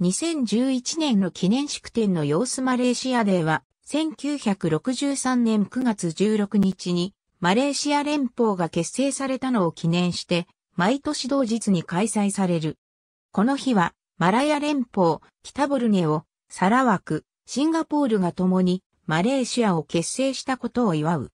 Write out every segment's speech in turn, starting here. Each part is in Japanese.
2011年の記念式典の様子マレーシアデーは、1963年9月16日に、マレーシア連邦が結成されたのを記念して、毎年同日に開催される。この日は、マラヤ連邦、北ボルネオ、サラワク、シンガポールが共にマレーシアを結成したことを祝う。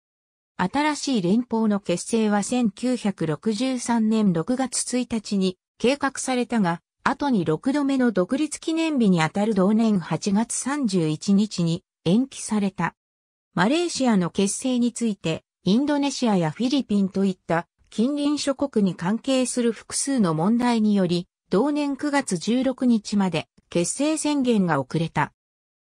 新しい連邦の結成は1963年6月1日に計画されたが、後に6度目の独立記念日にあたる同年8月31日に延期された。マレーシアの結成について、インドネシアやフィリピンといった近隣諸国に関係する複数の問題により、同年9月16日まで結成宣言が遅れた。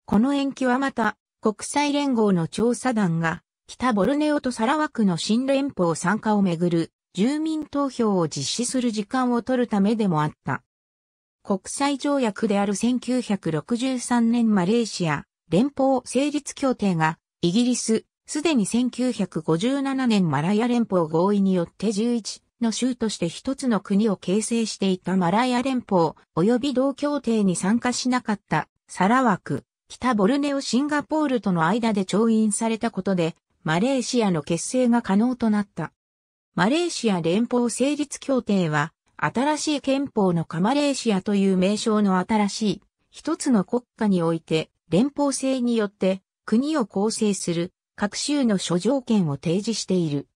この延期はまた、国際連合の調査団が、北ボルネオとサラワクの新連邦参加をめぐる住民投票を実施する時間を取るためでもあった。国際条約である1963年マレーシア連邦成立協定がイギリス、すでに1957年マラヤ連邦合意によって11の州として一つの国を形成していたマラヤ連邦及び同協定に参加しなかったサラワク、北ボルネオシンガポールとの間で調印されたことでマレーシアの結成が可能となった。マレーシア連邦成立協定は新しい憲法のカマレーシアという名称の新しい、一つの国家において、連邦制によって国を構成する各州の諸条件を提示している。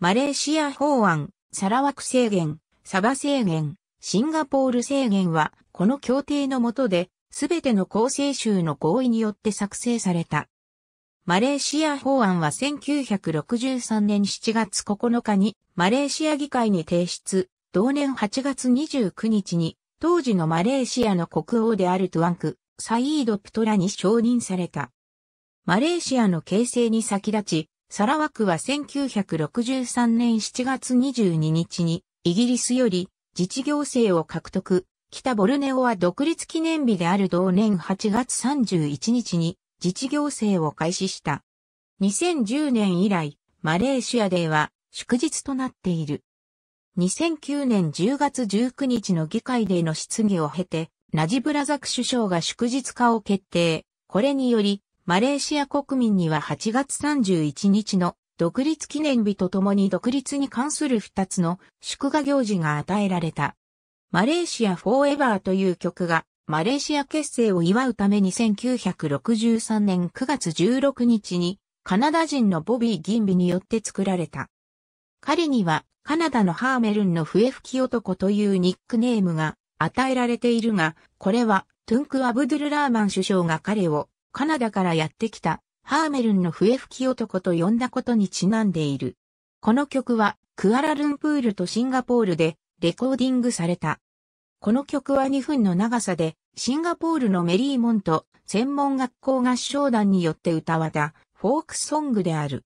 マレーシア法案、サラワク制限、サバ制限、シンガポール制限は、この協定の下で、すべての構成州の合意によって作成された。マレーシア法案は1963年7月9日にマレーシア議会に提出、同年8月29日に当時のマレーシアの国王であるトゥアンク、サイード・プトラに承認された。マレーシアの形成に先立ち、サラワクは1963年7月22日にイギリスより自治行政を獲得、北ボルネオは独立記念日である同年8月31日に自治行政を開始した。2010年以来、マレーシアでは祝日となっている。2009年10月19日の議会での質疑を経て、ナジブラザク首相が祝日化を決定。これにより、マレーシア国民には8月31日の独立記念日とともに独立に関する2つの祝賀行事が与えられた。マレーシアフォーエバーという曲がマレーシア結成を祝うために1963年9月16日にカナダ人のボビー・ギンビによって作られた。彼にはカナダのハーメルンの笛吹き男というニックネームが与えられているが、これはトゥンク・アブドゥル・ラーマン首相が彼をカナダからやってきたハーメルンの笛吹き男と呼んだことにちなんでいる。この曲はクアラルンプールとシンガポールでレコーディングされた。この曲は2分の長さで、シンガポールのメリーモント専門学校合唱団によって歌われたフォークソングである。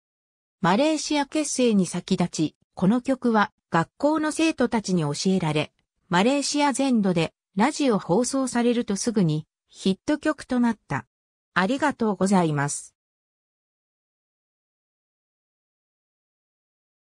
マレーシア結成に先立ち、この曲は学校の生徒たちに教えられ、マレーシア全土でラジオ放送されるとすぐにヒット曲となった。ありがとうございます。